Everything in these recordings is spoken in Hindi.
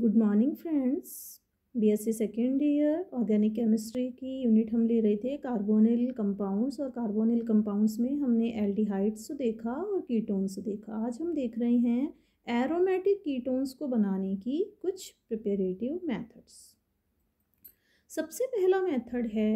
good morning friends BSc second year organic chemistry की यूनिट हम ले रहे थे कार्बोनिल कंपाउंड्स और कार्बोनिल कंपाउंड्स में हमने एल्डिहाइड्स देखा और कीटोन्स देखा आज हम देख रहे हैं एरोमेटिक कीटोन्स को बनाने की कुछ प्रिपेरेटिव मेथड्स सबसे पहला मेथड है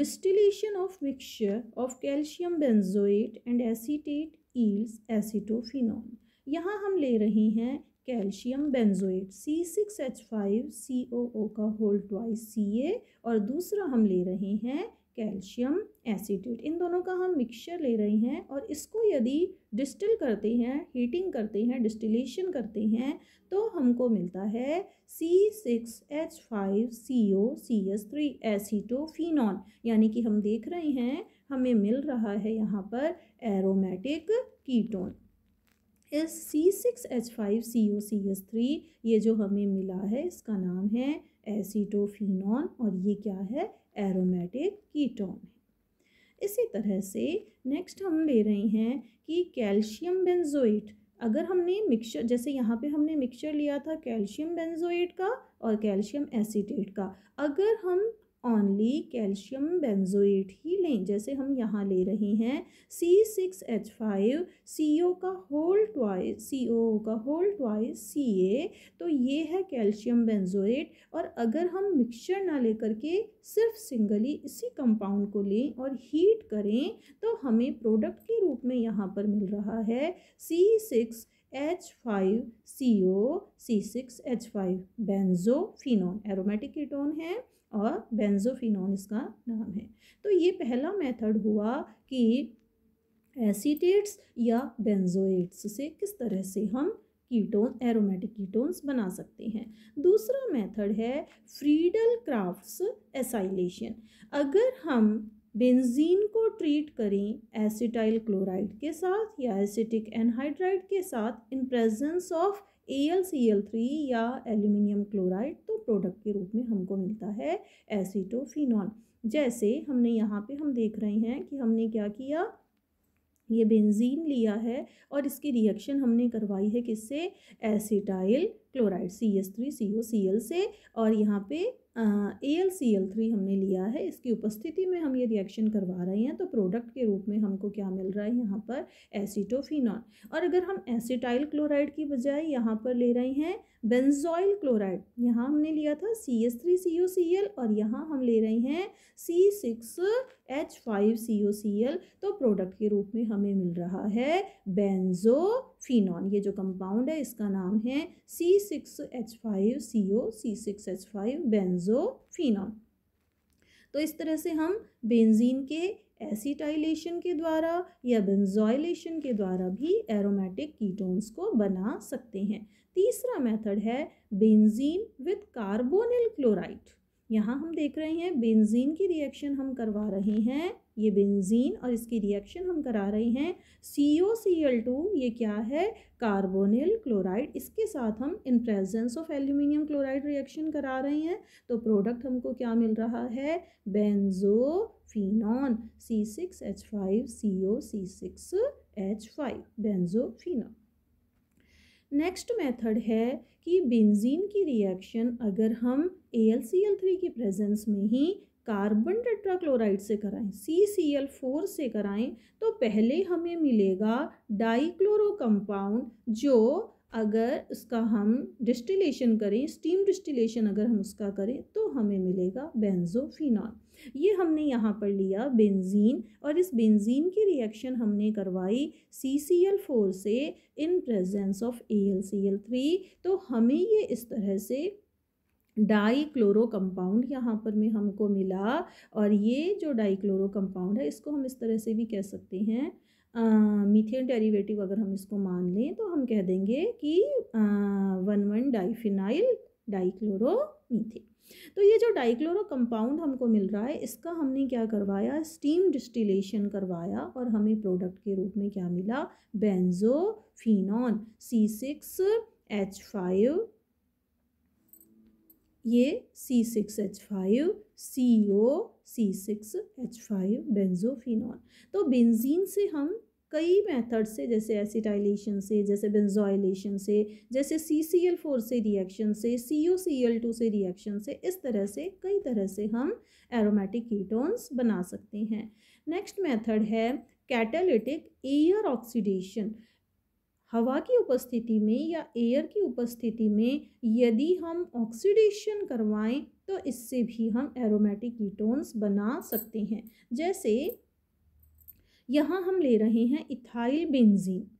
distillation of mixture of calcium benzoate and acetate yields acetophenone यहाँ हम ले रहे हैं calcium benzoate C six H five C O O का होल ट्वाइस सी ए और दूसरा हम ले रहे हैं कैल्शियम एसीटेट इन दोनों का हम मिक्सचर ले रहे हैं और इसको यदि डिस्टिल करते हैं हीटिंग करते हैं डिस्टिलेशन करते हैं तो हमको मिलता है C six H five C O C S three acetophenol यानी कि हम देख रहे हैं हमें मिल रहा है यहाँ पर aromatic ketone S C six H five C O C S three ये जो हमें मिला है इसका नाम है एसीटोफिनॉन और ये क्या है एरोमेटिक कीटोन है इसी तरह से नेक्स्ट हम ले रहे हैं कि कैल्शियम बेंजोइट अगर हमने मिक्सचर जैसे यहाँ पे हमने मिक्सचर लिया था कैल्शियम बेंजोइट का और कैल्शियम एसीटेट का अगर हम ओनली कैल्शियम बेंजोइट ही लें जैसे हम यहाँ ले रहे हैं C six H five C O का होल ट्वाइस सी ओ का होल ट्वाइस सी ए तो ये है कैल्शियम बेंजोएट और अगर हम मिक्सचर ना लेकर के सिर्फ सिंगली इसी कंपाउंड को लें और हीट करें तो हमें प्रोडक्ट के रूप में यहाँ पर मिल रहा है C six H five C O C six H five phenone aromatic ketone है और बेंजोफिनॉन इसका नाम है तो ये पहला मेथड हुआ कि एसीटेट्स या बेंजोएट्स से किस तरह से हम कीटोन एरोमेटिक कीटोन्स बना सकते हैं दूसरा मेथड है फ्रीडल क्राफ्ट्स एसाइलेशन अगर हम बेंजीन को ट्रीट करें एसिटाइल क्लोराइड के साथ या एसिटिक एनहाइड्राइड के साथ in presence of A L C L three या एल्यूमिनियम क्लोराइड तो प्रोडक्ट के रूप में हमको मिलता है एसिटोफिनॉल जैसे हमने यहाँ पे हम देख रहे हैं कि हमने क्या किया ये बेंजीन लिया है और इसकी रिएक्शन हमने करवाई है किससे acetyl chloride C S three C O C L से और यहाँ पे A L C L three हमने लिया है इसकी उपस्थिति में हम ये रिएक्शन करवा रहे हैं तो प्रोडक्ट के रूप में हमको क्या मिल रहा है यहाँ पर एसीटोफिनॉल और अगर हम एसिटाइल क्लोराइड की बजाय यहाँ पर ले रहे हैं बेंजॉइल क्लोराइड यहाँ हमने लिया था C S three C O C L और यहाँ हम ले रहे हैं C six H five C O C L तो प्रोडक्ट के रूप में हमें मिल रहा है बेंजोफिनॉन ये जो कंपाउंड है इसका नाम है C six H five C O C six H five benzo benzophenone तो इस तरह से हम बेंजीन के एसिटाइलेशन के द्वारा या बेंजोइलेशन के द्वारा भी एरोमेटिक कीटोन्स को बना सकते हैं तीसरा मेथड है बेंजीन विथ कार्बोनिल क्लोराइड यहाँ हम देख रहे हैं बेंजीन की रिएक्शन हम करवा रहे हैं ये बेंजीन और इसकी रिएक्शन हम करा रहे हैं सी ओ सी एल टू ये क्या है कार्बोनिल क्लोराइड इसके साथ हम in presence of aluminium chloride reaction करा रहे हैं तो प्रोडक्ट हमको क्या मिल रहा है phenone C six H five C O C six H five phenone next method है कि बेंजीन की रिएक्शन अगर हम A L C L three की प्रेजेंस में ही कार्बन टेट्राक्लोराइड से कराएं सी सी एल फोर से कराएं तो पहले हमें मिलेगा डाईक्लोरो कंपाउंड जो अगर उसका हम डिस्टिलेशन करें स्टीम डिस्टिलेशन अगर हम उसका करें तो हमें मिलेगा बेंजोफिनॉल ये हमने यहाँ पर लिया बेंजीन और इस बेंजीन की रिएक्शन हमने करवाई सी सी एल फोर से in presence of A L C L three तो हमें ये इस तरह से डाई क्लोरो कंपाउंड यहाँ पर में हमको मिला और ये जो डाई क्लोरो कंपाउंड है इसको हम इस तरह से भी कह सकते हैं मीथेन डेरिवेटिव अगर हम इसको मान लें तो हम कह देंगे कि one one diphenyl dichloro methane तो ये जो डाइक्लोरो कंपाउंड हमको मिल रहा है इसका हमने क्या करवाया स्टीम डिस्टिलेशन करवाया और हमें प्रोडक्ट के रूप में क्या मिला benzo phenone C six H five ये C six H five C O C six H five benzophenol तो बेंजीन से हम कई मेथड से जैसे एसिटाइलेशन से जैसे बेंजोइलेशन से जैसे सी सी एल फोर से रिएक्शन से C O C L two से रिएक्शन से इस तरह से कई तरह से हम एरोमेटिक कीटोन्स बना सकते हैं नेक्स्ट मेथड है कैटालिटिक एयर ऑक्सीडेशन हवा की उपस्थिति में या एयर की उपस्थिति में यदि हम ऑक्सीडेशन करवाएं तो इससे भी हम एरोमेटिक कीटोन्स बना सकते हैं जैसे यहाँ हम ले रहे हैं इथाइल बेंजीन